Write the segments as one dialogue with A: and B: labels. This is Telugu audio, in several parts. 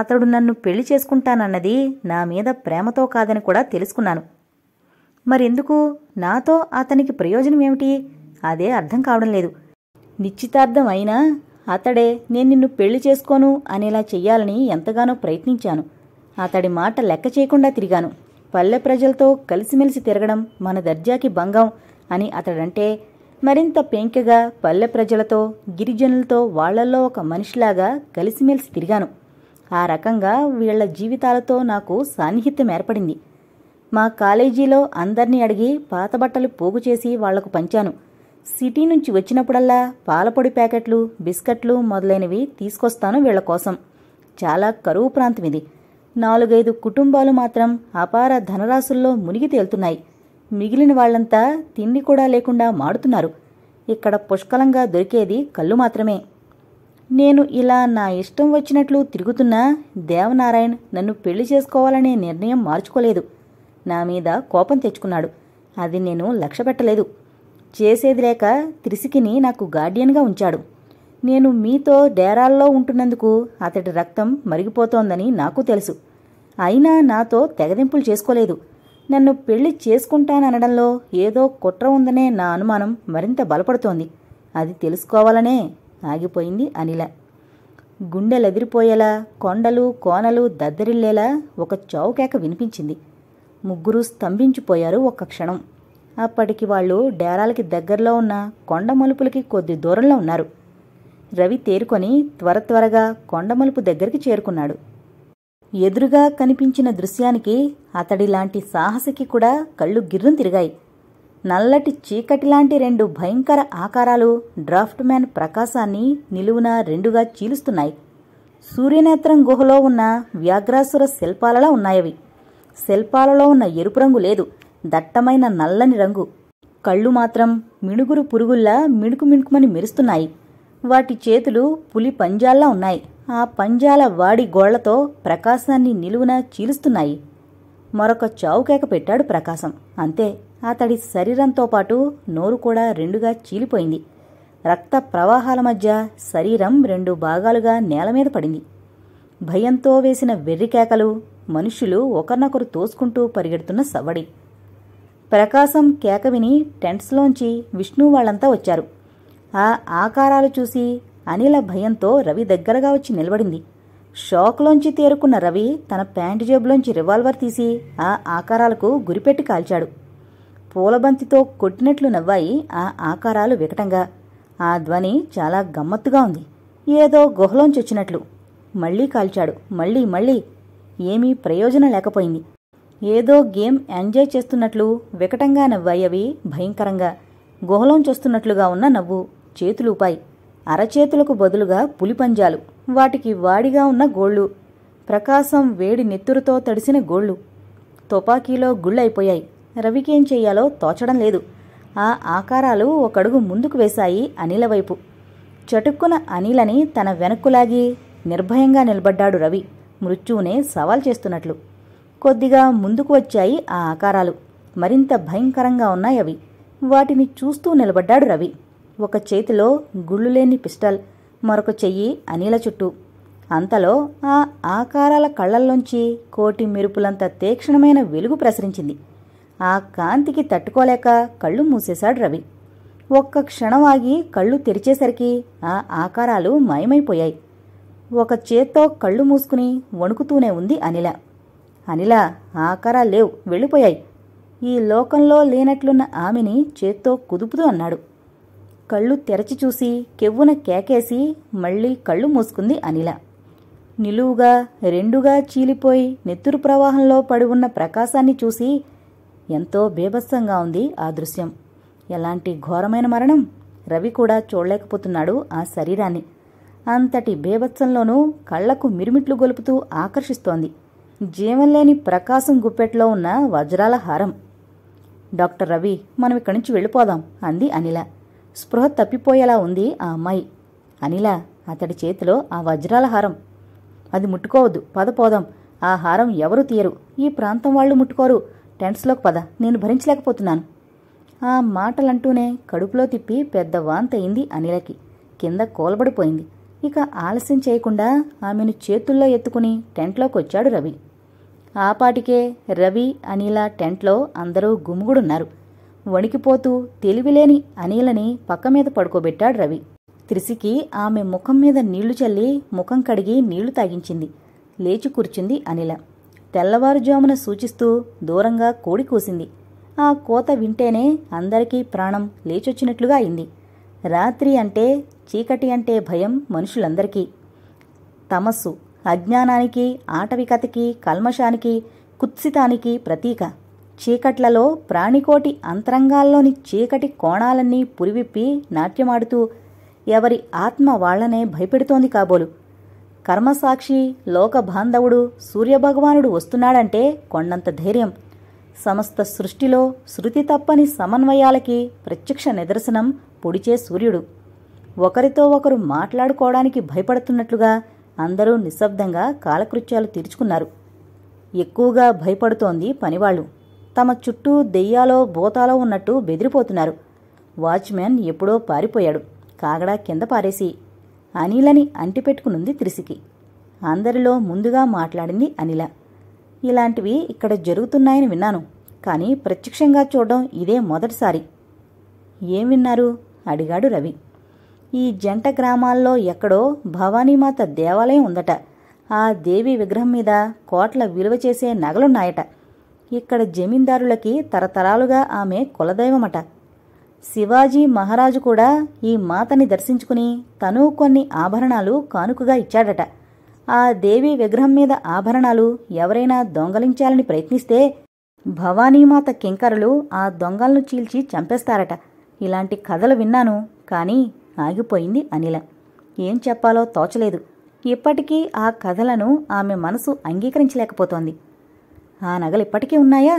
A: అతడు నన్ను పెళ్లి చేసుకుంటానన్నది నా మీద ప్రేమతో కాదని కూడా తెలుసుకున్నాను మరెందుకు నాతో అతనికి ప్రయోజనం ఏమిటి అదే అర్థం కావడం లేదు నిశ్చితార్థం అయినా అతడే నేను నిన్ను పెళ్లి చేసుకోను అనేలా చెయ్యాలని ఎంతగానో ప్రయత్నించాను అతడి మాట లెక్క చేయకుండా తిరిగాను పల్లె ప్రజలతో కలిసిమెలిసి తిరగడం మన దర్జాకి భంగం అని అతడంటే మరింత పెంకగా పల్లె ప్రజలతో గిరిజనులతో వాళ్లలో ఒక మనిషిలాగా కలిసిమెలిసి తిరిగాను ఆ రకంగా వీళ్ల జీవితాలతో నాకు సాన్నిహిత్యం ఏర్పడింది మా కాలేజీలో అందర్నీ అడిగి పాత బట్టలు పోగు చేసి వాళ్లకు పంచాను సిటీ నుంచి వచ్చినప్పుడల్లా పాలపొడి ప్యాకెట్లు బిస్కెట్లు మొదలైనవి తీసుకొస్తాను వీళ్ల కోసం చాలా కరువు ప్రాంతం ఇది నాలుగైదు కుటుంబాలు మాత్రం అపార ధనరాశుల్లో మునిగి తేలుతున్నాయి మిగిలిన వాళ్లంతా తిండి కూడా లేకుండా మాడుతున్నారు ఇక్కడ పుష్కలంగా దొరికేది కళ్ళు మాత్రమే నేను ఇలా నా ఇష్టం వచ్చినట్లు తిరుగుతున్నా దేవనారాయణ్ నన్ను పెళ్లి చేసుకోవాలనే నిర్ణయం మార్చుకోలేదు నా మీద కోపం తెచ్చుకున్నాడు అది నేను లక్ష్య పెట్టలేదు చేసేది లేక త్రిసికిని నాకు గార్డియన్గా ఉంచాడు నేను మీతో డేరాల్లో ఉంటున్నందుకు అతడి రక్తం మరిగిపోతోందని నాకు తెలుసు అయినా నాతో తెగదింపులు చేసుకోలేదు నన్ను పెళ్లి చేసుకుంటాననడంలో ఏదో కుట్ర ఉందనే నా అనుమానం మరింత బలపడుతోంది అది తెలుసుకోవాలనే ఆగిపోయింది అనిల గుండెలెదిరిపోయేలా కొండలు కోనలు దద్దరిల్లేలా ఒక చౌకేక వినిపించింది ముగ్గురు స్తంభించిపోయారు ఒక్క క్షణం అప్పటికి వాళ్ళు డేరాలకి దగ్గరలో ఉన్న కొండ మలుపులకి కొద్ది దూరంలో ఉన్నారు రవి తేరుకొని త్వర త్వరగా కొండ మలుపు దగ్గరికి చేరుకున్నాడు ఎదురుగా కనిపించిన దృశ్యానికి అతడిలాంటి సాహసికి కూడా కళ్ళు గిర్రం తిరిగాయి నల్లటి చీకటి లాంటి రెండు భయంకర ఆకారాలు డ్రాఫ్ట్ మ్యాన్ ప్రకాశాన్ని నిలువున రెండుగా చీలుస్తున్నాయి సూర్యనేత్రం గుహలో ఉన్న వ్యాఘ్రాసుర శిల్పాలలా ఉన్నాయవి శిల్పాలలో ఉన్న ఎరుపు రంగు లేదు దట్టమైన నల్లని రంగు కళ్ళు మాత్రం మిణుగురు పురుగుల్లా మిణుకు మిణుకుమని మెరుస్తున్నాయి వాటి చేతులు పులి పంజాల్లా ఉన్నాయి ఆ పంజాల వాడి గోళ్లతో ప్రకాశాన్ని నిలువున చీలుస్తున్నాయి మరొక చావుకేక పెట్టాడు ప్రకాశం అంతే అతడి శరీరంతో పాటు నోరు కూడా రెండుగా చీలిపోయింది రక్త ప్రవాహాల మధ్య శరీరం రెండు భాగాలుగా నేల మీద పడింది భయంతో వేసిన వెర్రికేకలు మనుషులు ఒకరినొకరు తోసుకుంటూ పరిగెడుతున్న సవ్వడి ప్రకాశం కేక విని టెంట్స్లోంచి విష్ణు వాళ్లంతా వచ్చారు ఆ ఆకారాలు చూసి అనిల భయంతో రవి దగ్గరగా వచ్చి నిలబడింది షాక్లోంచి తేరుకున్న రవి తన ప్యాంటు జేబులోంచి రివాల్వర్ తీసి ఆ ఆకారాలకు గురిపెట్టి కాల్చాడు పూలబంతితో కొట్టినట్లు నవ్వాయి ఆ ఆకారాలు వికటంగా ఆ ధ్వని చాలా గమ్మత్తుగా ఉంది ఏదో గుహలోంచి వచ్చినట్లు మళ్లీ కాల్చాడు మళ్లీ మళ్లీ ఏమీ ప్రయోజనం లేకపోయింది ఏదో గేమ్ ఎంజాయ్ చేస్తున్నట్లు వికటంగా నవ్వాయవి అవి భయంకరంగా వస్తున్నట్లుగా ఉన్న నవ్వు చేతులూపాయి అరచేతులకు బదులుగా పులిపంజాలు వాటికి వాడిగా ఉన్న గోళ్ళు ప్రకాశం వేడి నెత్తురుతో తడిసిన గోళ్ళు తుపాకీలో గుళ్ళైపోయాయి రవికి ఏం చెయ్యాలో తోచడం లేదు ఆ ఆకారాలు ఒకడుగు ముందుకు వేశాయి అనిల వైపు చటుక్కున అనిలని తన వెనక్కులాగి నిర్భయంగా నిలబడ్డాడు రవి మృత్యువునే సవాల్ చేస్తున్నట్లు కొద్దిగా ముందుకు వచ్చాయి ఆ ఆకారాలు మరింత భయంకరంగా ఉన్నాయి అవి వాటిని చూస్తూ నిలబడ్డాడు రవి ఒక చేతిలో గుళ్ళులేని పిస్టల్ మరొక చెయ్యి అనిల చుట్టూ అంతలో ఆ ఆకారాల కళ్లల్లోంచి కోటి మెరుపులంత తీక్షణమైన వెలుగు ప్రసరించింది ఆ కాంతికి తట్టుకోలేక కళ్ళు మూసేశాడు రవి ఒక్క క్షణం ఆగి కళ్ళు తెరిచేసరికి ఆ ఆకారాలు మాయమైపోయాయి ఒక చేత్తో కళ్ళు మూసుకుని వణుకుతూనే ఉంది అనిల అనిల ఆకారాలు లేవు వెళ్ళిపోయాయి ఈ లోకంలో లేనట్లున్న ఆమెని చేత్తో కుదుపుతూ అన్నాడు కళ్ళు తెరచి చూసి కెవ్వున కేకేసి మళ్ళీ కళ్ళు మూసుకుంది అనిల నిలువుగా రెండుగా చీలిపోయి నెత్తురు ప్రవాహంలో పడి ఉన్న ప్రకాశాన్ని చూసి ఎంతో బీభత్సంగా ఉంది ఆ దృశ్యం ఎలాంటి ఘోరమైన మరణం రవి కూడా చూడలేకపోతున్నాడు ఆ శరీరాన్ని అంతటి బేభత్సంలోనూ కళ్లకు మిరుమిట్లు గొలుపుతూ ఆకర్షిస్తోంది జీవంలేని ప్రకాశం గుప్పెట్లో ఉన్న వజ్రాల హారం డాక్టర్ రవి మనం ఇక్కడి నుంచి వెళ్ళిపోదాం అంది అనిల స్పృహ తప్పిపోయేలా ఉంది ఆ అమ్మాయి అనిల అతడి చేతిలో ఆ వజ్రాల హారం అది ముట్టుకోవద్దు పదపోదాం ఆ హారం ఎవరు తీయరు ఈ ప్రాంతం వాళ్ళు ముట్టుకోరు టెంట్స్లోకి పద నేను భరించలేకపోతున్నాను ఆ మాటలంటూనే కడుపులో తిప్పి పెద్ద వాంతయింది అనిలకి కింద కోలబడిపోయింది ఇక ఆలస్యం చేయకుండా ఆమెను చేతుల్లో ఎత్తుకుని టెంట్లోకి వచ్చాడు రవి ఆపాటికే రవి అనిల టెంట్లో అందరూ గుమ్ముగుడున్నారు వణికిపోతూ తెలివిలేని అనిలని పక్క మీద పడుకోబెట్టాడు రవి త్రిసికి ఆమె ముఖం మీద నీళ్లు చల్లి ముఖం కడిగి నీళ్లు తాగించింది లేచి కూర్చుంది అనిల తెల్లవారుజామున సూచిస్తూ దూరంగా కోడి కూసింది ఆ కోత వింటేనే అందరికీ ప్రాణం లేచొచ్చినట్లుగా అయింది రాత్రి అంటే చీకటి అంటే భయం మనుషులందరికీ తమస్సు అజ్ఞానానికి ఆటవికతకి కల్మషానికి కుత్సితానికి ప్రతీక చీకట్లలో ప్రాణికోటి అంతరంగాల్లోని చీకటి కోణాలన్నీ పురివిప్పి నాట్యమాడుతూ ఎవరి ఆత్మ వాళ్లనే భయపెడుతోంది కాబోలు కర్మసాక్షి లోక బాంధవుడు సూర్యభగవానుడు వస్తున్నాడంటే కొండంత ధైర్యం సమస్త సృష్టిలో శృతి తప్పని సమన్వయాలకి ప్రత్యక్ష నిదర్శనం పొడిచే సూర్యుడు ఒకరితో ఒకరు మాట్లాడుకోవడానికి భయపడుతున్నట్లుగా అందరూ నిశ్శబ్దంగా కాలకృత్యాలు తీర్చుకున్నారు ఎక్కువగా భయపడుతోంది పనివాళ్లు తమ చుట్టూ దెయ్యాలో భూతాలో ఉన్నట్టు బెదిరిపోతున్నారు వాచ్మెన్ ఎప్పుడో పారిపోయాడు కాగడా కింద పారేసి అనిలని అంటిపెట్టుకునుంది త్రిసికి అందరిలో ముందుగా మాట్లాడింది అనిల ఇలాంటివి ఇక్కడ జరుగుతున్నాయని విన్నాను కానీ ప్రత్యక్షంగా చూడడం ఇదే మొదటిసారి ఏం విన్నారు అడిగాడు రవి ఈ జంట గ్రామాల్లో ఎక్కడో భవానీమాత దేవాలయం ఉందట ఆ దేవి విగ్రహం మీద కోట్ల విలువ చేసే నగలున్నాయట ఇక్కడ జమీందారులకి తరతరాలుగా ఆమె కులదైవమట శివాజీ మహారాజు కూడా ఈ మాతని దర్శించుకుని తను కొన్ని ఆభరణాలు కానుకగా ఇచ్చాడట ఆ దేవి విగ్రహం మీద ఆభరణాలు ఎవరైనా దొంగలించాలని ప్రయత్నిస్తే భవానీమాత కింకరులు ఆ దొంగలను చీల్చి చంపేస్తారట ఇలాంటి కథలు విన్నాను కానీ ఆగిపోయింది అనిల ఏం చెప్పాలో తోచలేదు ఇప్పటికీ ఆ కథలను ఆమె మనసు అంగీకరించలేకపోతోంది ఆ నగలు ఇప్పటికీ ఉన్నాయా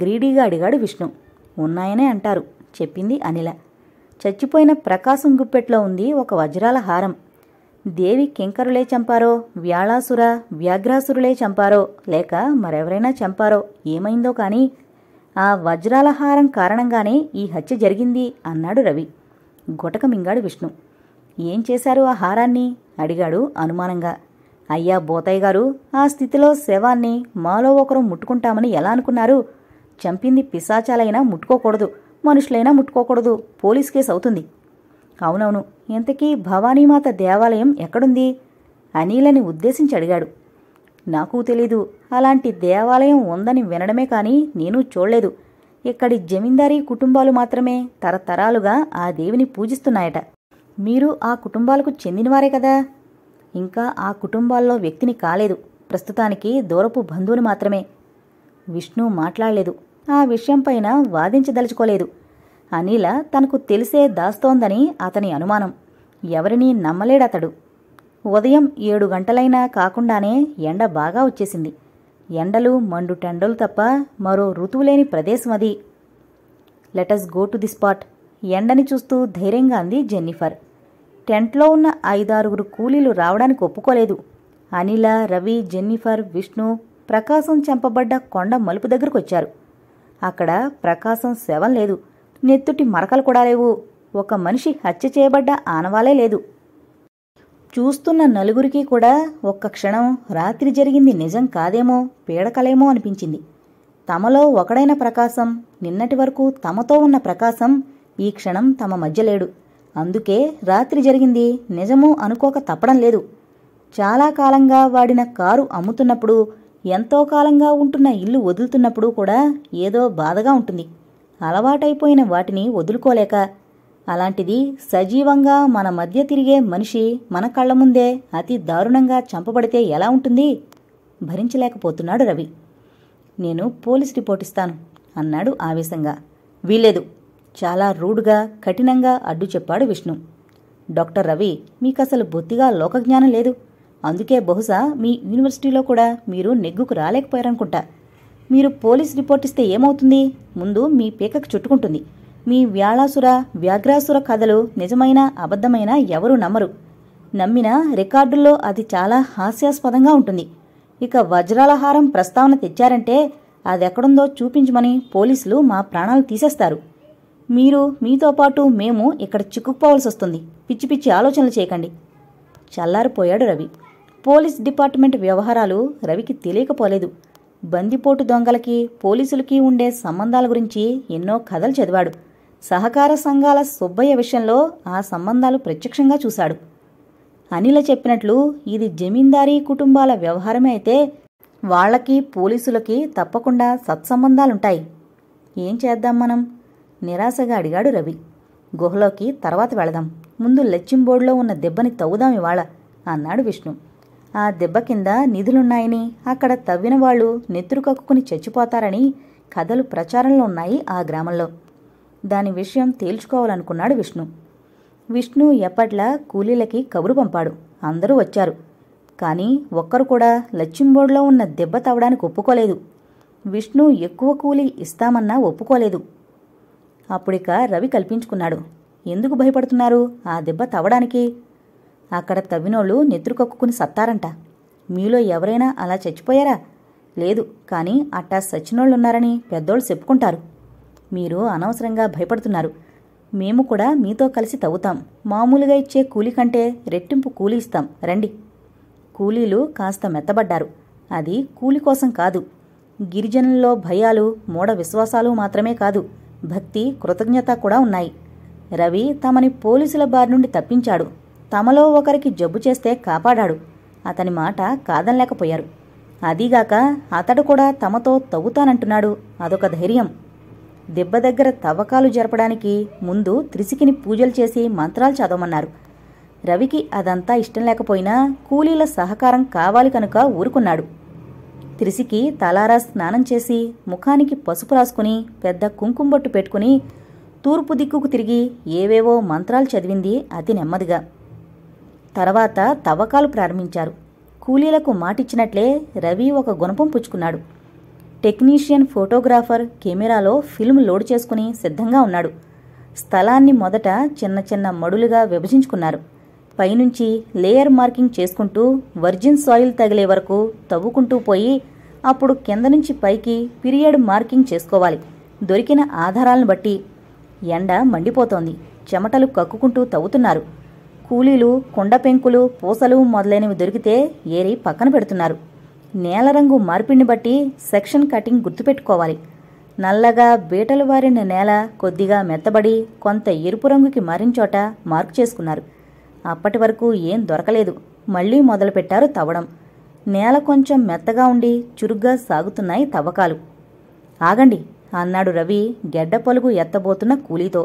A: గ్రీడీగా అడిగాడు విష్ణు ఉన్నాయనే అంటారు చెప్పింది అనిల చచ్చిపోయిన ప్రకాశం గుప్పెట్లో ఉంది ఒక వజ్రాల హారం దేవి కింకరులే చంపారో వ్యాళాసుర వ్యాఘ్రాసురులే చంపారో లేక మరెవరైనా చంపారో ఏమైందో కానీ ఆ వజ్రాల హారం కారణంగానే ఈ హత్య జరిగింది అన్నాడు రవి గొటక మింగాడు విష్ణు ఏం చేశారు ఆ హారాన్ని అడిగాడు అనుమానంగా అయ్యా బోతయ్య గారు ఆ స్థితిలో శవాన్ని మాలో ఒకరు ముట్టుకుంటామని ఎలా అనుకున్నారు చంపింది పిశాచాలైనా ముట్టుకోకూడదు మనుషులైనా ముట్టుకోకూడదు పోలీస్ కేసు అవుతుంది అవునవును ఇంతకీ భవానీమాత దేవాలయం ఎక్కడుంది అనిలని ఉద్దేశించి అడిగాడు నాకు తెలీదు అలాంటి దేవాలయం ఉందని వినడమే కానీ నేను చూడలేదు ఇక్కడి జమీందారీ కుటుంబాలు మాత్రమే తరతరాలుగా ఆ దేవిని పూజిస్తున్నాయట మీరు ఆ కుటుంబాలకు చెందినవారే కదా ఇంకా ఆ కుటుంబాల్లో వ్యక్తిని కాలేదు ప్రస్తుతానికి దూరపు బంధువులు మాత్రమే విష్ణు మాట్లాడలేదు ఆ విషయంపైన వాదించదలుచుకోలేదు అనిల తనకు తెలిసే దాస్తోందని అతని అనుమానం ఎవరినీ నమ్మలేడతడు ఉదయం ఏడు గంటలైనా కాకుండానే ఎండ బాగా వచ్చేసింది ఎండలు మండు టెండలు తప్ప మరో ఋతువులేని ప్రదేశం అది let's go to the spot ఎండని చూస్తూ ధైర్యంగా అంది జెన్నిఫర్ టెంట్లో ఉన్న ఐదారుగురు కూలీలు రావడానికి ఒప్పుకోలేదు అనిల రవి జెన్నిఫర్ విష్ణు ప్రకాశం చంపబడ్డ కొండ మలుపు దగ్గరకు వచ్చారు అక్కడ ప్రకాశం శవం లేదు నెత్తుటి మరకలు కూడా లేవు ఒక మనిషి హత్య చేయబడ్డ ఆనవాలే లేదు చూస్తున్న నలుగురికి కూడా ఒక్క క్షణం రాత్రి జరిగింది నిజం కాదేమో పీడకలేమో అనిపించింది తమలో ఒకడైన ప్రకాశం నిన్నటి వరకు తమతో ఉన్న ప్రకాశం ఈ క్షణం తమ మధ్య లేడు అందుకే రాత్రి జరిగింది నిజము అనుకోక తప్పడం లేదు చాలా కాలంగా వాడిన కారు అమ్ముతున్నప్పుడు ఎంతో కాలంగా ఉంటున్న ఇల్లు వదులుతున్నప్పుడు కూడా ఏదో బాధగా ఉంటుంది అలవాటైపోయిన వాటిని వదులుకోలేక అలాంటిది సజీవంగా మన మధ్య తిరిగే మనిషి మన కళ్ల ముందే అతి దారుణంగా చంపబడితే ఎలా ఉంటుంది భరించలేకపోతున్నాడు రవి నేను పోలీస్ రిపోర్ట్ ఇస్తాను అన్నాడు ఆవేశంగా వీలేదు చాలా రూడ్గా కఠినంగా అడ్డు చెప్పాడు విష్ణు డాక్టర్ రవి మీకసలు బొత్తిగా లోకజ్ఞానం లేదు అందుకే బహుశా మీ యూనివర్సిటీలో కూడా మీరు నెగ్గుకు రాలేకపోయారనుకుంటా మీరు పోలీస్ రిపోర్ట్ ఇస్తే ఏమవుతుంది ముందు మీ పీకకు చుట్టుకుంటుంది మీ వ్యాళాసుర వ్యాఘ్రాసుర కథలు నిజమైన అబద్ధమైన ఎవరూ నమ్మరు నమ్మిన రికార్డుల్లో అది చాలా హాస్యాస్పదంగా ఉంటుంది ఇక వజ్రాలహారం ప్రస్తావన తెచ్చారంటే అదెక్కడుందో చూపించమని పోలీసులు మా ప్రాణాలు తీసేస్తారు మీరు మీతో పాటు మేము ఇక్కడ చిక్కుకుపోవాల్సి వస్తుంది పిచ్చి పిచ్చి ఆలోచనలు చేయకండి చల్లారిపోయాడు రవి పోలీస్ డిపార్ట్మెంట్ వ్యవహారాలు రవికి తెలియకపోలేదు బందిపోటు దొంగలకి పోలీసులకి ఉండే సంబంధాల గురించి ఎన్నో కథలు చదివాడు సహకార సంఘాల సుబ్బయ్య విషయంలో ఆ సంబంధాలు ప్రత్యక్షంగా చూశాడు అనిల చెప్పినట్లు ఇది జమీందారీ కుటుంబాల వ్యవహారమే అయితే వాళ్లకి పోలీసులకి తప్పకుండా సత్సంబంధాలుంటాయి ఏం చేద్దాం మనం నిరాశగా అడిగాడు రవి గుహలోకి తర్వాత వెళదాం ముందు లెచ్చింబోర్డులో ఉన్న దెబ్బని తవ్వుదాం ఇవాళ అన్నాడు విష్ణు ఆ దెబ్బ కింద నిధులున్నాయని అక్కడ తవ్విన వాళ్ళు నెత్తురు కక్కుకుని చచ్చిపోతారని కథలు ప్రచారంలో ఉన్నాయి ఆ గ్రామంలో దాని విషయం తేల్చుకోవాలనుకున్నాడు విష్ణు విష్ణు ఎప్పట్లా కూలీలకి కబురు పంపాడు అందరూ వచ్చారు కానీ ఒక్కరు కూడా లచ్చింబోడ్లో ఉన్న దెబ్బ తవ్వడానికి ఒప్పుకోలేదు విష్ణు ఎక్కువ కూలీ ఇస్తామన్నా ఒప్పుకోలేదు అప్పుడిక రవి కల్పించుకున్నాడు ఎందుకు భయపడుతున్నారు ఆ దెబ్బ తవ్వడానికి అక్కడ తవ్వినోళ్ళు నెత్రుకొక్కుని సత్తారంట మీలో ఎవరైనా అలా చచ్చిపోయారా లేదు కానీ అట్టా సచ్చినోళ్ళున్నారని పెద్దోళ్ళు చెప్పుకుంటారు మీరు అనవసరంగా భయపడుతున్నారు మేము కూడా మీతో కలిసి తవ్వుతాం మామూలుగా ఇచ్చే కూలి కంటే రెట్టింపు కూలి ఇస్తాం రండి కూలీలు కాస్త మెత్తబడ్డారు అది కూలి కోసం కాదు గిరిజనుల్లో భయాలు మూఢ విశ్వాసాలు మాత్రమే కాదు భక్తి కృతజ్ఞత కూడా ఉన్నాయి రవి తమని పోలీసుల బారి నుండి తప్పించాడు తమలో ఒకరికి జబ్బు చేస్తే కాపాడాడు అతని మాట కాదనలేకపోయారు అదీగాక అతడు కూడా తమతో తవ్వుతానంటున్నాడు అదొక ధైర్యం దెబ్బ దగ్గర తవ్వకాలు జరపడానికి ముందు త్రిసికిని పూజలు చేసి మంత్రాలు చదవమన్నారు రవికి అదంతా ఇష్టం లేకపోయినా కూలీల సహకారం కావాలి కనుక ఊరుకున్నాడు త్రిసికి తలారా స్నానం చేసి ముఖానికి పసుపు రాసుకుని పెద్ద కుంకుంబొట్టు పెట్టుకుని తూర్పు దిక్కుకు తిరిగి ఏవేవో మంత్రాలు చదివింది అతి నెమ్మదిగా తర్వాత తవ్వకాలు ప్రారంభించారు కూలీలకు మాటిచ్చినట్లే రవి ఒక గుణపం పుచ్చుకున్నాడు టెక్నీషియన్ ఫోటోగ్రాఫర్ కెమెరాలో ఫిల్మ్ లోడ్ చేసుకుని సిద్ధంగా ఉన్నాడు స్థలాన్ని మొదట చిన్న చిన్న మడులుగా విభజించుకున్నారు పైనుంచి లేయర్ మార్కింగ్ చేసుకుంటూ వర్జిన్ సాయిల్ తగిలే వరకు తవ్వుకుంటూ పోయి అప్పుడు కింద నుంచి పైకి పీరియడ్ మార్కింగ్ చేసుకోవాలి దొరికిన ఆధారాలను బట్టి ఎండ మండిపోతోంది చెమటలు కక్కుకుంటూ తవ్వుతున్నారు కూలీలు కుండ పెంకులు పూసలు మొదలైనవి దొరికితే ఏరి పక్కన పెడుతున్నారు నేల రంగు మార్పిడిని బట్టి సెక్షన్ కటింగ్ గుర్తుపెట్టుకోవాలి నల్లగా బీటలు వారిన నేల కొద్దిగా మెత్తబడి కొంత ఎరుపు రంగుకి మారించోట మార్పు చేసుకున్నారు అప్పటి వరకు ఏం దొరకలేదు మళ్లీ మొదలుపెట్టారు తవ్వడం నేల కొంచెం మెత్తగా ఉండి చురుగ్గా సాగుతున్నాయి తవ్వకాలు ఆగండి అన్నాడు రవి గెడ్డ పలుగు ఎత్తబోతున్న కూలీతో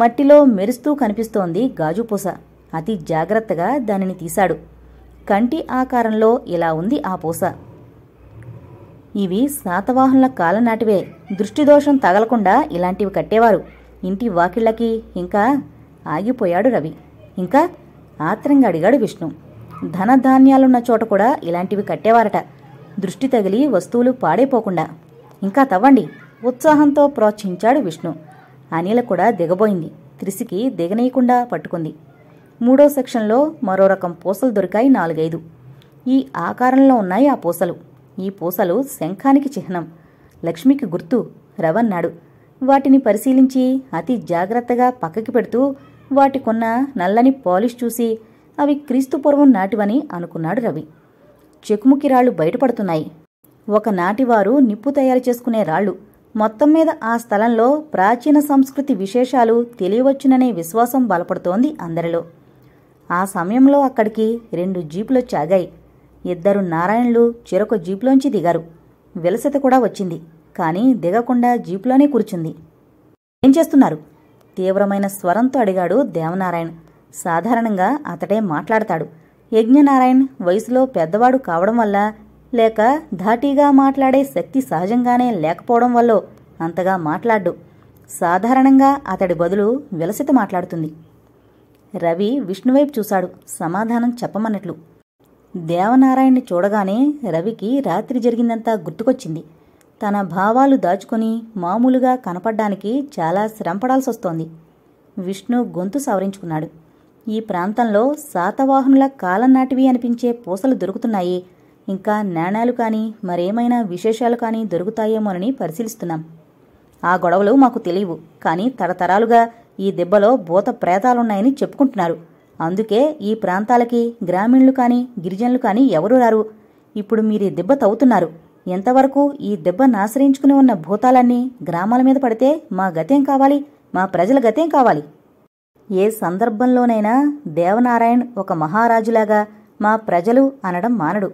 A: మట్టిలో మెరుస్తూ కనిపిస్తోంది గాజుపూస అతి జాగ్రత్తగా దానిని తీశాడు కంటి ఆకారంలో ఇలా ఉంది ఆ పూస ఇవి శాతవాహనుల కాలనాటివే దృష్టిదోషం తగలకుండా ఇలాంటివి కట్టేవారు ఇంటి వాకిళ్ళకి ఇంకా ఆగిపోయాడు రవి ఇంకా ఆత్రంగా అడిగాడు విష్ణు ధనధాన్యాలున్న చోట కూడా ఇలాంటివి కట్టేవారట దృష్టి తగిలి వస్తువులు పాడైపోకుండా ఇంకా తవ్వండి ఉత్సాహంతో ప్రోత్సహించాడు విష్ణు అనిల కూడా దిగబోయింది త్రిసికి దిగనీయకుండా పట్టుకుంది మూడో సెక్షన్లో మరో రకం పూసలు దొరికాయి నాలుగైదు ఈ ఆకారంలో ఉన్నాయి ఆ పూసలు ఈ పూసలు శంఖానికి చిహ్నం లక్ష్మికి గుర్తు రవన్నాడు వాటిని పరిశీలించి అతి జాగ్రత్తగా పక్కకి పెడుతూ వాటికున్న నల్లని పాలిష్ చూసి అవి క్రీస్తుపూర్వం నాటివని అనుకున్నాడు రవి చెక్కుముకి రాళ్లు బయటపడుతున్నాయి ఒకనాటివారు నిప్పు తయారు చేసుకునే రాళ్లు మొత్తం మీద ఆ స్థలంలో ప్రాచీన సంస్కృతి విశేషాలు తెలియవచ్చుననే విశ్వాసం బలపడుతోంది అందరిలో ఆ సమయంలో అక్కడికి రెండు జీపులు చాగాయి ఇద్దరు నారాయణులు చిరొక జీపులోంచి దిగారు విలసత కూడా వచ్చింది కానీ దిగకుండా జీపులోనే కూర్చుంది ఏం చేస్తున్నారు తీవ్రమైన స్వరంతో అడిగాడు దేవనారాయణ్ సాధారణంగా అతడే మాట్లాడతాడు యజ్ఞనారాయణ్ వయసులో పెద్దవాడు కావడం వల్ల లేక ధాటీగా మాట్లాడే శక్తి సహజంగానే లేకపోవడం వల్ల అంతగా మాట్లాడ్డు సాధారణంగా అతడి బదులు విలసిత మాట్లాడుతుంది రవి విష్ణువైపు చూశాడు సమాధానం చెప్పమన్నట్లు దేవనారాయణ్ణి చూడగానే రవికి రాత్రి జరిగిందంతా గుర్తుకొచ్చింది తన భావాలు దాచుకొని మామూలుగా కనపడ్డానికి చాలా శ్రమపడాల్సి వస్తోంది విష్ణు గొంతు సవరించుకున్నాడు ఈ ప్రాంతంలో శాతవాహనుల కాలనాటివి అనిపించే పూసలు దొరుకుతున్నాయి ఇంకా నాణాలు కానీ మరేమైనా విశేషాలు కానీ దొరుకుతాయేమోనని పరిశీలిస్తున్నాం ఆ గొడవలు మాకు తెలియవు కానీ తరతరాలుగా ఈ దెబ్బలో భూత ప్రేతాలున్నాయని చెప్పుకుంటున్నారు అందుకే ఈ ప్రాంతాలకి గ్రామీణులు కానీ గిరిజనులు కానీ ఎవరూ రారు ఇప్పుడు మీరీ దెబ్బ తవ్వుతున్నారు ఎంతవరకు ఈ దెబ్బను ఆశ్రయించుకుని ఉన్న భూతాలన్నీ గ్రామాల మీద పడితే మా గతేం కావాలి మా ప్రజల గతేం కావాలి ఏ సందర్భంలోనైనా దేవనారాయణ్ ఒక మహారాజులాగా మా ప్రజలు అనడం మానడు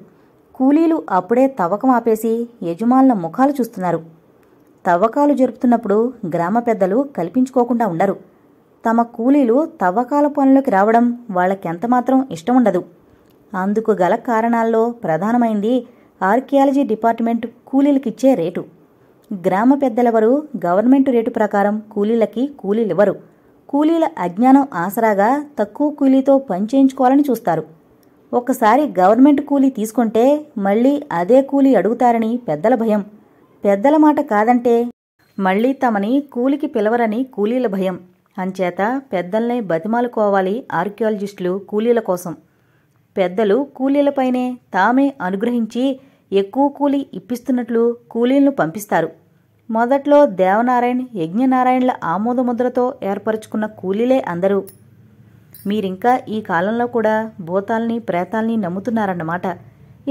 A: కూలీలు అప్పుడే తవ్వకం ఆపేసి యజమానుల ముఖాలు చూస్తున్నారు తవ్వకాలు జరుపుతున్నప్పుడు గ్రామ పెద్దలు కల్పించుకోకుండా ఉండరు తమ కూలీలు తవ్వకాల పనులకు రావడం వాళ్ళకెంతమాత్రం ఇష్టముండదు అందుకు గల కారణాల్లో ప్రధానమైంది ఆర్కియాలజీ డిపార్ట్మెంట్ కూలీలకిచ్చే రేటు గ్రామ పెద్దలెవరు గవర్నమెంట్ రేటు ప్రకారం కూలీలకి కూలీలివ్వరు కూలీల అజ్ఞానం ఆసరాగా తక్కువ కూలీతో పనిచేయించుకోవాలని చూస్తారు ఒకసారి గవర్నమెంట్ కూలీ తీసుకుంటే మళ్ళీ అదే కూలీ అడుగుతారని పెద్దల భయం పెద్దల మాట కాదంటే మళ్ళీ తమని కూలికి పిలవరని కూలీల భయం అంచేత పెద్దల్ని బతిమాలుకోవాలి ఆర్కియాలజిస్టులు కూలీల కోసం పెద్దలు కూలీలపైనే తామే అనుగ్రహించి ఎక్కువ కూలి ఇప్పిస్తున్నట్లు కూలీలను పంపిస్తారు మొదట్లో దేవనారాయణ్ యజ్ఞనారాయణల ఆమోదముద్రతో ఏర్పరచుకున్న కూలీలే అందరూ మీరింకా ఈ కాలంలో కూడా భూతాల్ని ప్రేతాల్ని నమ్ముతున్నారన్నమాట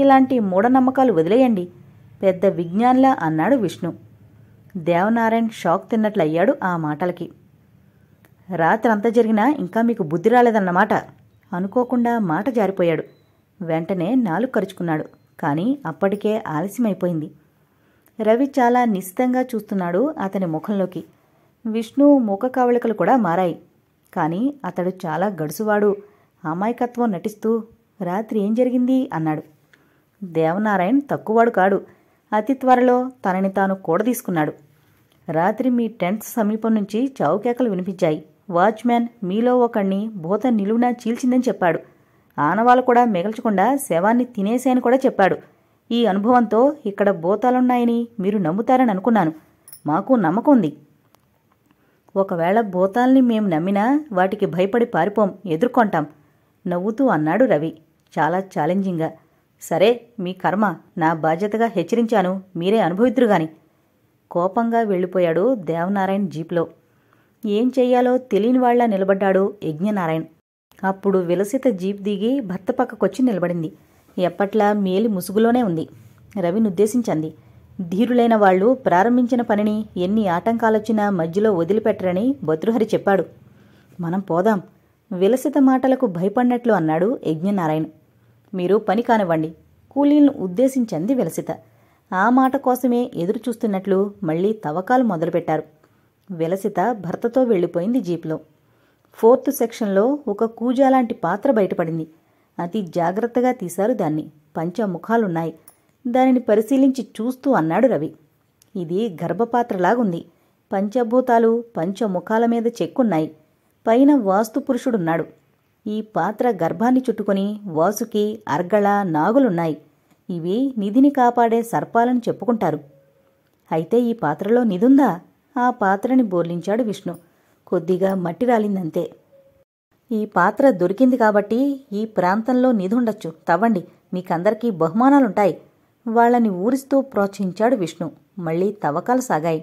A: ఇలాంటి మూఢనమ్మకాలు వదిలేయండి పెద్ద విజ్ఞానిలా అన్నాడు విష్ణు దేవనారాయణ్ షాక్ తిన్నట్లయ్యాడు ఆ మాటలకి రాత్రి అంతా జరిగినా ఇంకా మీకు బుద్ధి రాలేదన్నమాట అనుకోకుండా మాట జారిపోయాడు వెంటనే నాలుగు కరుచుకున్నాడు కానీ అప్పటికే ఆలస్యమైపోయింది రవి చాలా నిశ్చితంగా చూస్తున్నాడు అతని ముఖంలోకి విష్ణు ముఖ కవళికలు కూడా మారాయి కానీ అతడు చాలా గడుసువాడు అమాయకత్వం నటిస్తూ రాత్రి ఏం జరిగింది అన్నాడు దేవనారాయణ్ తక్కువవాడు కాడు అతి త్వరలో తనని తాను కూడదీసుకున్నాడు రాత్రి మీ టెంట్స్ సమీపం నుంచి చావుకేకలు వినిపించాయి వాచ్మ్యాన్ మీలో ఒకణ్ణి భూత నిలువున చీల్చిందని చెప్పాడు ఆనవాలు కూడా మిగల్చకుండా శవాన్ని తినేశాయని కూడా చెప్పాడు ఈ అనుభవంతో ఇక్కడ భూతాలున్నాయని మీరు నమ్ముతారని అనుకున్నాను మాకు నమ్మకం ఉంది ఒకవేళ భూతాల్ని మేము నమ్మినా వాటికి భయపడి పారిపోం ఎదుర్కొంటాం నవ్వుతూ అన్నాడు రవి చాలా ఛాలెంజింగ్గా సరే మీ కర్మ నా బాధ్యతగా హెచ్చరించాను మీరే అనుభవిద్దురుగాని కోపంగా వెళ్ళిపోయాడు దేవనారాయణ్ జీప్లో ఏం చెయ్యాలో తెలియని వాళ్ళ నిలబడ్డాడు యజ్ఞనారాయణ్ అప్పుడు విలసిత జీప్ దిగి భర్త పక్కకొచ్చి నిలబడింది ఎప్పట్లా మేలి ముసుగులోనే ఉంది రవిని ఉద్దేశించండి ధీరులైన వాళ్ళు ప్రారంభించిన పనిని ఎన్ని ఆటంకాలొచ్చినా మధ్యలో వదిలిపెట్టరని భద్రుహరి చెప్పాడు మనం పోదాం విలసిత మాటలకు భయపడినట్లు అన్నాడు యజ్ఞనారాయణ్ మీరు పని కానివ్వండి కూలీలను ఉద్దేశించింది విలసిత ఆ మాట కోసమే ఎదురుచూస్తున్నట్లు మళ్లీ తవ్వకాలు మొదలుపెట్టారు విలసిత భర్తతో వెళ్ళిపోయింది జీప్లో ఫోర్త్ సెక్షన్లో ఒక కూజా లాంటి పాత్ర బయటపడింది అతి జాగ్రత్తగా తీశారు దాన్ని పంచ ముఖాలున్నాయి దానిని పరిశీలించి చూస్తూ అన్నాడు రవి ఇది గర్భపాత్రలాగుంది పంచభూతాలు పంచముఖాల మీద చెక్కున్నాయి పైన వాస్తు పురుషుడున్నాడు ఈ పాత్ర గర్భాన్ని చుట్టుకొని వాసుకి అర్గళ నాగులున్నాయి ఇవి నిధిని కాపాడే సర్పాలను చెప్పుకుంటారు అయితే ఈ పాత్రలో నిధుందా ఆ పాత్రని బోర్లించాడు విష్ణు కొద్దిగా మట్టి రాలిందంతే ఈ పాత్ర దొరికింది కాబట్టి ఈ ప్రాంతంలో నిధుండొచ్చు తవ్వండి మీకందరికీ బహుమానాలుంటాయి వాళ్ళని ఊరిస్తూ ప్రోత్సహించాడు విష్ణు మళ్ళీ తవ్వకాలు సాగాయి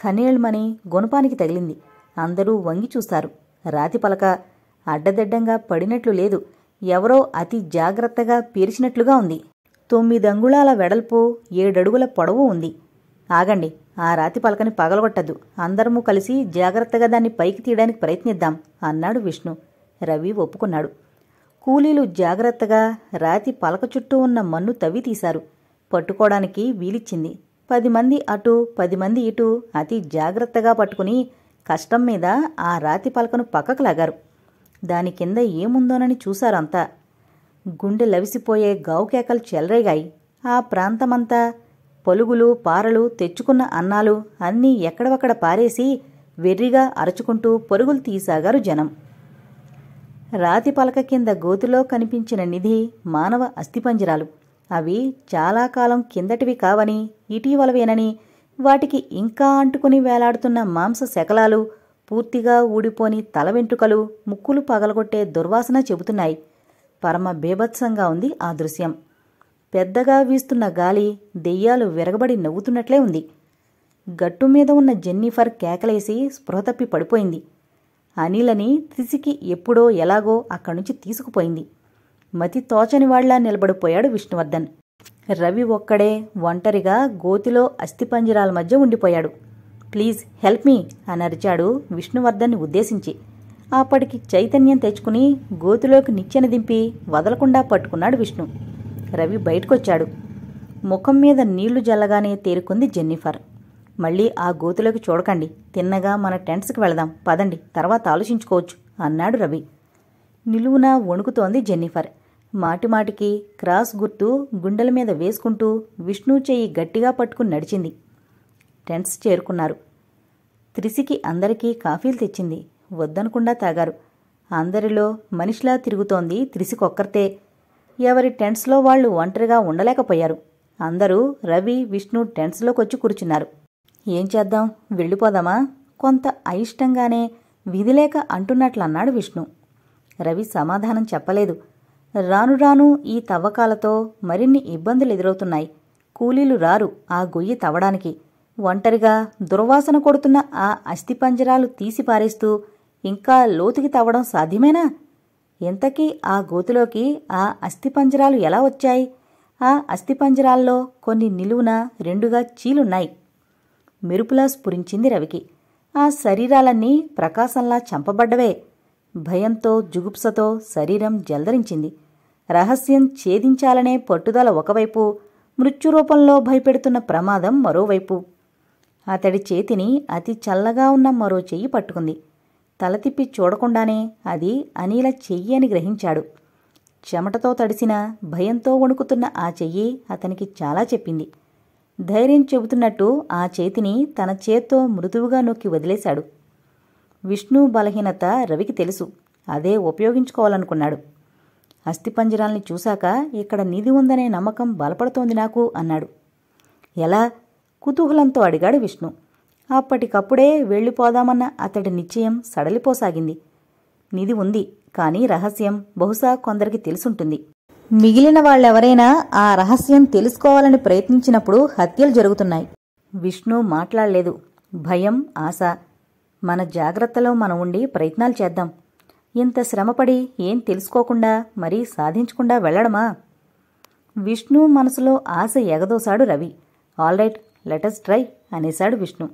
A: ఖనేళ్మని గొనుపానికి తగిలింది అందరూ వంగి చూశారు రాతి పలక అడ్డదిడ్డంగా పడినట్లు లేదు ఎవరో అతి జాగ్రత్తగా పీర్చినట్లుగా ఉంది తొమ్మిదంగుళాల వెడల్పు ఏడడుగుల పొడవు ఉంది ఆగండి ఆ రాతి పలకని పగలగొట్టదు అందరము కలిసి జాగ్రత్తగా దాన్ని పైకి తీయడానికి ప్రయత్నిద్దాం అన్నాడు విష్ణు రవి ఒప్పుకున్నాడు కూలీలు జాగ్రత్తగా రాతి పలక చుట్టూ ఉన్న మన్ను తవ్వి తీశారు పట్టుకోవడానికి వీలిచ్చింది పది మంది అటు పది మంది ఇటు అతి జాగ్రత్తగా పట్టుకుని కష్టం మీద ఆ రాతి పలకను పక్కకు లాగారు దాని కింద ఏముందోనని చూశారంతా గుండె లవిసిపోయే గావుకేకలు చెలరేగాయి ఆ ప్రాంతమంతా పలుగులు పారలు తెచ్చుకున్న అన్నాలు అన్నీ ఎక్కడవక్కడ పారేసి వెర్రిగా అరుచుకుంటూ పరుగులు తీసాగారు జనం రాతి పలక కింద గోతిలో కనిపించిన నిధి మానవ అస్థిపంజరాలు అవి చాలా కాలం కిందటివి కావని ఇటీవలవేనని వాటికి ఇంకా అంటుకుని వేలాడుతున్న మాంస శకలాలు పూర్తిగా ఊడిపోని తల వెంట్రుకలు ముక్కులు పగలగొట్టే దుర్వాసన చెబుతున్నాయి పరమ బేభత్సంగా ఉంది ఆ దృశ్యం పెద్దగా వీస్తున్న గాలి దెయ్యాలు విరగబడి నవ్వుతున్నట్లే ఉంది గట్టు మీద ఉన్న జెన్నిఫర్ కేకలేసి స్పృహ తప్పి పడిపోయింది అనిలని తిసికి ఎప్పుడో ఎలాగో అక్కడి నుంచి తీసుకుపోయింది మతి తోచని వాళ్లా నిలబడిపోయాడు విష్ణువర్ధన్ రవి ఒక్కడే ఒంటరిగా గోతిలో అస్థిపంజరాల మధ్య ఉండిపోయాడు ప్లీజ్ హెల్ప్ మీ అని అరిచాడు విష్ణువర్ధన్ని ఉద్దేశించి అప్పటికి చైతన్యం తెచ్చుకుని గోతిలోకి నిచ్చెన దింపి వదలకుండా పట్టుకున్నాడు విష్ణు రవి బయటకొచ్చాడు ముఖం మీద నీళ్లు జల్లగానే తేరుకుంది జెన్నిఫర్ మళ్ళీ ఆ గోతులకు చూడకండి తిన్నగా మన టెంట్స్కి వెళదాం పదండి తర్వాత ఆలోచించుకోవచ్చు అన్నాడు రవి నిలువున వణుకుతోంది జెన్నిఫర్ మాటిమాటికి క్రాస్ గుర్తు గుండెల మీద వేసుకుంటూ విష్ణు చెయ్యి గట్టిగా పట్టుకుని నడిచింది టెంట్స్ చేరుకున్నారు త్రిసికి అందరికీ కాఫీలు తెచ్చింది వద్దనకుండా తాగారు అందరిలో మనిషిలా తిరుగుతోంది త్రిసికొక్కరితే ఎవరి టెంట్స్లో వాళ్ళు ఒంటరిగా ఉండలేకపోయారు అందరూ రవి విష్ణు టెంట్స్లోకొచ్చి కూర్చున్నారు ఏం చేద్దాం వెళ్ళిపోదామా కొంత అయిష్టంగానే విధిలేక అంటున్నట్లు అన్నాడు విష్ణు రవి సమాధానం చెప్పలేదు రాను రాను ఈ తవ్వకాలతో మరిన్ని ఇబ్బందులు ఎదురవుతున్నాయి కూలీలు రారు ఆ గొయ్యి తవ్వడానికి ఒంటరిగా దుర్వాసన కొడుతున్న ఆ అస్థిపంజరాలు తీసిపారేస్తూ ఇంకా లోతుకి తవ్వడం సాధ్యమేనా ఇంతకీ ఆ గోతిలోకి ఆ అస్థిపంజరాలు ఎలా వచ్చాయి ఆ అస్థిపంజరాల్లో కొన్ని నిలువున రెండుగా చీలున్నాయి మెరుపులా స్ఫురించింది రవికి ఆ శరీరాలన్నీ ప్రకాశంలా చంపబడ్డవే భయంతో జుగుప్సతో శరీరం జల్దరించింది రహస్యం ఛేదించాలనే పట్టుదల ఒకవైపు మృత్యురూపంలో భయపెడుతున్న ప్రమాదం మరోవైపు అతడి చేతిని అతి చల్లగా ఉన్న మరో చెయ్యి పట్టుకుంది తల తిప్పి చూడకుండానే అది అనీల చెయ్యి అని గ్రహించాడు చెమటతో తడిసిన భయంతో వణుకుతున్న ఆ చెయ్యి అతనికి చాలా చెప్పింది ధైర్యం చెబుతున్నట్టు ఆ చేతిని తన చేత్తో మృదువుగా నొక్కి వదిలేశాడు విష్ణు బలహీనత రవికి తెలుసు అదే ఉపయోగించుకోవాలనుకున్నాడు అస్థిపంజరాల్ని చూశాక ఇక్కడ నిధి ఉందనే నమ్మకం బలపడుతోంది నాకు అన్నాడు ఎలా కుతూహలంతో అడిగాడు విష్ణు అప్పటికప్పుడే వెళ్ళిపోదామన్న అతడి నిశ్చయం సడలిపోసాగింది నిధి ఉంది కానీ రహస్యం బహుశా కొందరికి తెలుసుంటుంది మిగిలిన వాళ్లెవరైనా ఆ రహస్యం తెలుసుకోవాలని ప్రయత్నించినప్పుడు హత్యలు జరుగుతున్నాయి విష్ణు మాట్లాడలేదు భయం ఆశ మన జాగ్రత్తలో మనం ఉండి ప్రయత్నాలు చేద్దాం ఇంత శ్రమపడి ఏం తెలుసుకోకుండా మరీ సాధించకుండా వెళ్ళడమా విష్ణు మనసులో ఆశ ఎగదోశాడు రవి ఆల్రైట్ లెటస్ ట్రై అనేశాడు విష్ణు